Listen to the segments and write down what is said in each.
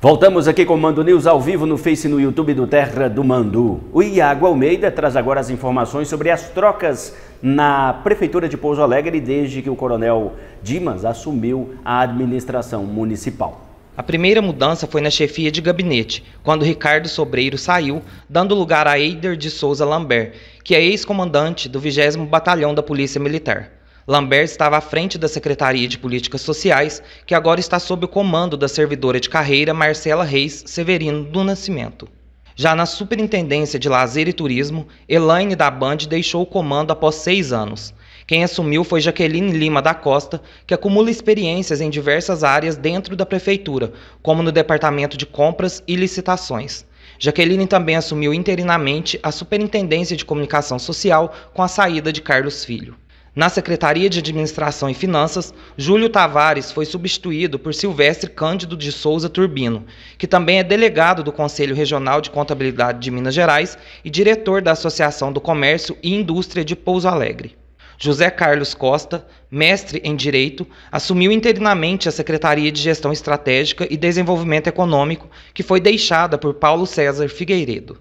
Voltamos aqui com o Mando News ao vivo no Face e no YouTube do Terra do Mandu. O Iago Almeida traz agora as informações sobre as trocas na Prefeitura de Pouso Alegre desde que o Coronel Dimas assumiu a administração municipal. A primeira mudança foi na chefia de gabinete, quando Ricardo Sobreiro saiu, dando lugar a Eider de Souza Lambert, que é ex-comandante do 20 Batalhão da Polícia Militar. Lambert estava à frente da Secretaria de Políticas Sociais, que agora está sob o comando da servidora de carreira Marcela Reis Severino do Nascimento. Já na Superintendência de Lazer e Turismo, Elaine da Band deixou o comando após seis anos. Quem assumiu foi Jaqueline Lima da Costa, que acumula experiências em diversas áreas dentro da prefeitura, como no departamento de compras e licitações. Jaqueline também assumiu interinamente a Superintendência de Comunicação Social com a saída de Carlos Filho. Na Secretaria de Administração e Finanças, Júlio Tavares foi substituído por Silvestre Cândido de Souza Turbino, que também é delegado do Conselho Regional de Contabilidade de Minas Gerais e diretor da Associação do Comércio e Indústria de Pouso Alegre. José Carlos Costa, mestre em Direito, assumiu interinamente a Secretaria de Gestão Estratégica e Desenvolvimento Econômico, que foi deixada por Paulo César Figueiredo.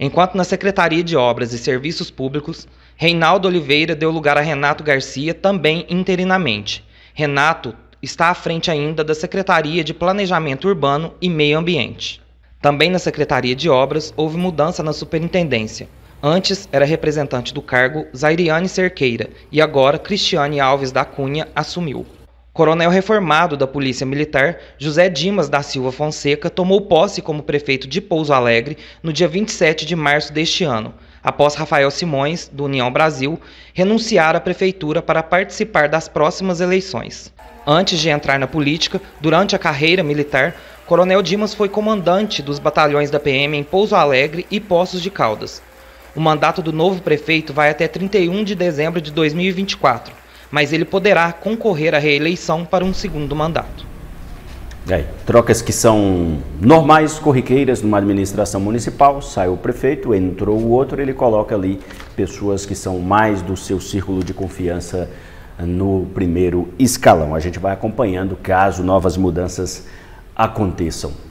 Enquanto na Secretaria de Obras e Serviços Públicos, Reinaldo Oliveira deu lugar a Renato Garcia, também interinamente. Renato está à frente ainda da Secretaria de Planejamento Urbano e Meio Ambiente. Também na Secretaria de Obras houve mudança na superintendência. Antes era representante do cargo Zairiane Cerqueira e agora Cristiane Alves da Cunha assumiu. Coronel reformado da Polícia Militar, José Dimas da Silva Fonseca tomou posse como prefeito de Pouso Alegre no dia 27 de março deste ano, após Rafael Simões, do União Brasil, renunciar à prefeitura para participar das próximas eleições. Antes de entrar na política, durante a carreira militar, Coronel Dimas foi comandante dos batalhões da PM em Pouso Alegre e Poços de Caldas. O mandato do novo prefeito vai até 31 de dezembro de 2024, mas ele poderá concorrer à reeleição para um segundo mandato. É, trocas que são normais, corriqueiras numa administração municipal, sai o prefeito, entrou o outro, ele coloca ali pessoas que são mais do seu círculo de confiança no primeiro escalão. A gente vai acompanhando caso novas mudanças aconteçam.